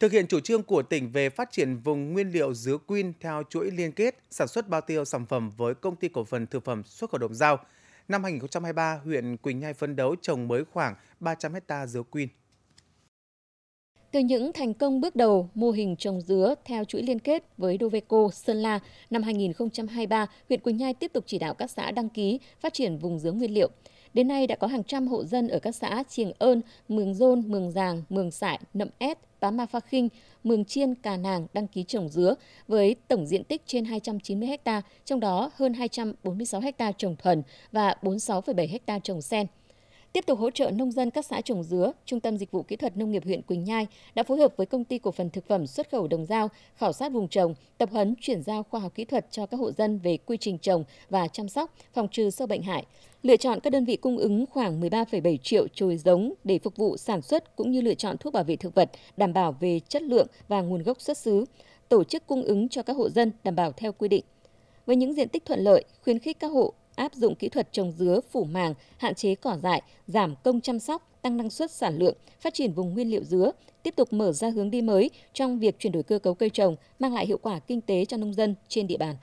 Thực hiện chủ trương của tỉnh về phát triển vùng nguyên liệu dứa quyên theo chuỗi liên kết sản xuất bao tiêu sản phẩm với công ty cổ phần thực phẩm xuất khẩu đồng giao, năm 2023, huyện Quỳnh Nhai phấn đấu trồng mới khoảng 300 hecta dứa quyên. Từ những thành công bước đầu, mô hình trồng dứa theo chuỗi liên kết với Doveco Sơn La năm 2023, huyện Quỳnh Nhai tiếp tục chỉ đạo các xã đăng ký phát triển vùng dứa nguyên liệu. Đến nay đã có hàng trăm hộ dân ở các xã Triềng Ơn, Mường Dôn, Mường Giàng, Mường Sải, Nậm Ét, Pá Ma Pha Kinh, Mường Chiên, Cà Nàng đăng ký trồng dứa với tổng diện tích trên 290 ha, trong đó hơn 246 ha trồng thuần và 46,7 ha trồng sen. Tiếp tục hỗ trợ nông dân các xã trồng dứa, Trung tâm Dịch vụ Kỹ thuật Nông nghiệp huyện Quỳnh Nhai đã phối hợp với công ty cổ phần thực phẩm xuất khẩu Đồng Giao khảo sát vùng trồng, tập huấn chuyển giao khoa học kỹ thuật cho các hộ dân về quy trình trồng và chăm sóc, phòng trừ sâu bệnh hại, lựa chọn các đơn vị cung ứng khoảng 13,7 triệu chồi giống để phục vụ sản xuất cũng như lựa chọn thuốc bảo vệ thực vật đảm bảo về chất lượng và nguồn gốc xuất xứ, tổ chức cung ứng cho các hộ dân đảm bảo theo quy định. Với những diện tích thuận lợi, khuyến khích các hộ áp dụng kỹ thuật trồng dứa phủ màng, hạn chế cỏ dại, giảm công chăm sóc, tăng năng suất sản lượng, phát triển vùng nguyên liệu dứa, tiếp tục mở ra hướng đi mới trong việc chuyển đổi cơ cấu cây trồng, mang lại hiệu quả kinh tế cho nông dân trên địa bàn.